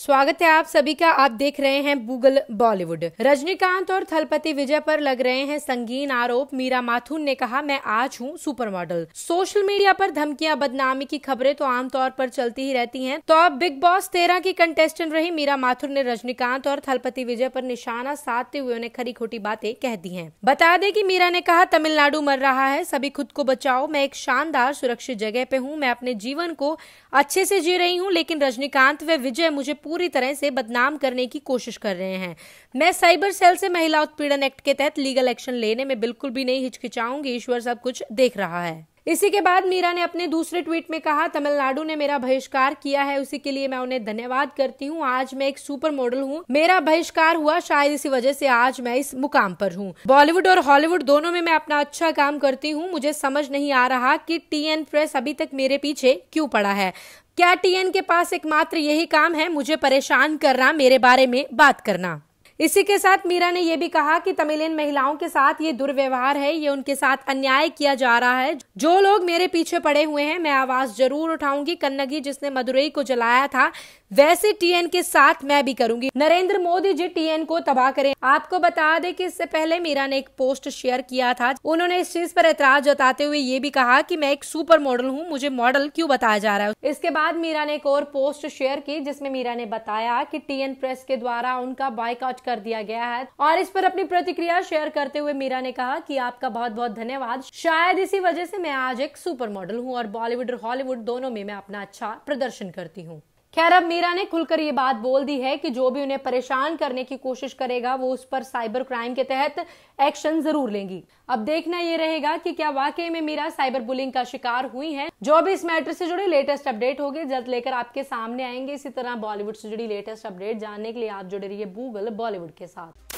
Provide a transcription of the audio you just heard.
स्वागत है आप सभी का आप देख रहे हैं गूगल बॉलीवुड रजनीकांत और थलपति विजय पर लग रहे हैं संगीन आरोप मीरा माथुर ने कहा मैं आज हूँ सुपर मॉडल सोशल मीडिया पर धमकियां बदनामी की खबरें तो आमतौर पर चलती ही रहती हैं तो अब बिग बॉस तेरह की कंटेस्टेंट रही मीरा माथुर ने रजनीकांत और थलपति विजय पर निशाना साधते हुए उन्हें खरी खोटी बातें कह दी है बता दें की मीरा ने कहा तमिलनाडु मर रहा है सभी खुद को बचाओ मैं एक शानदार सुरक्षित जगह पे हूँ मैं अपने जीवन को अच्छे से जी रही हूँ लेकिन रजनीकांत व विजय मुझे पूरी तरह से बदनाम करने की कोशिश कर रहे हैं मैं साइबर सेल से महिला उत्पीड़न एक्ट के तहत लीगल एक्शन लेने में बिल्कुल भी नहीं हिचकिचाऊंगी ईश्वर सब कुछ देख रहा है इसी के बाद मीरा ने अपने दूसरे ट्वीट में कहा तमिलनाडु ने मेरा बहिष्कार किया है उसी के लिए मैं उन्हें धन्यवाद करती हूँ आज मैं एक सुपर मॉडल हूँ मेरा बहिष्कार हुआ शायद इसी वजह से आज मैं इस मुकाम पर हूँ बॉलीवुड और हॉलीवुड दोनों में मैं अपना अच्छा काम करती हूँ मुझे समझ नहीं आ रहा कि टीएन प्रेस अभी तक मेरे पीछे क्यों पड़ा है क्या टीएन के पास एकमात्र यही काम है मुझे परेशान करना मेरे बारे में बात करना इसी के साथ मीरा ने यह भी कहा कि तमिलियन महिलाओं के साथ ये दुर्व्यवहार है ये उनके साथ अन्याय किया जा रहा है जो लोग मेरे पीछे पड़े हुए हैं मैं आवाज जरूर उठाऊंगी कन्नगी जिसने मदुरई को जलाया था वैसे टीएन के साथ मैं भी करूंगी नरेंद्र मोदी जी टीएन को तबाह करें आपको बता दें कि इससे पहले मीरा ने एक पोस्ट शेयर किया था उन्होंने इस चीज पर एतराज जताते हुए ये भी कहा कि मैं एक सुपर मॉडल हूँ मुझे मॉडल क्यों बताया जा रहा है इसके बाद मीरा ने एक और पोस्ट शेयर की जिसमें मीरा ने बताया कि टीएन प्रेस के द्वारा उनका बाइकआउट कर दिया गया है और इस पर अपनी प्रतिक्रिया शेयर करते हुए मीरा ने कहा कि आपका बहुत बहुत धन्यवाद शायद इसी वजह से मैं आज एक सुपर मॉडल हूँ और बॉलीवुड और हॉलीवुड दोनों में मैं अपना अच्छा प्रदर्शन करती हूँ खैर अब मीरा ने खुलकर ये बात बोल दी है कि जो भी उन्हें परेशान करने की कोशिश करेगा वो उस पर साइबर क्राइम के तहत एक्शन जरूर लेंगी अब देखना ये रहेगा कि क्या वाकई में मीरा साइबर बुलिंग का शिकार हुई है जो भी इस मैटर से जुड़े लेटेस्ट अपडेट होगी जल्द लेकर आपके सामने आएंगे इसी तरह बॉलीवुड से जुड़ी लेटेस्ट अपडेट जानने के लिए आप जुड़े रहिए गूगल बॉलीवुड के साथ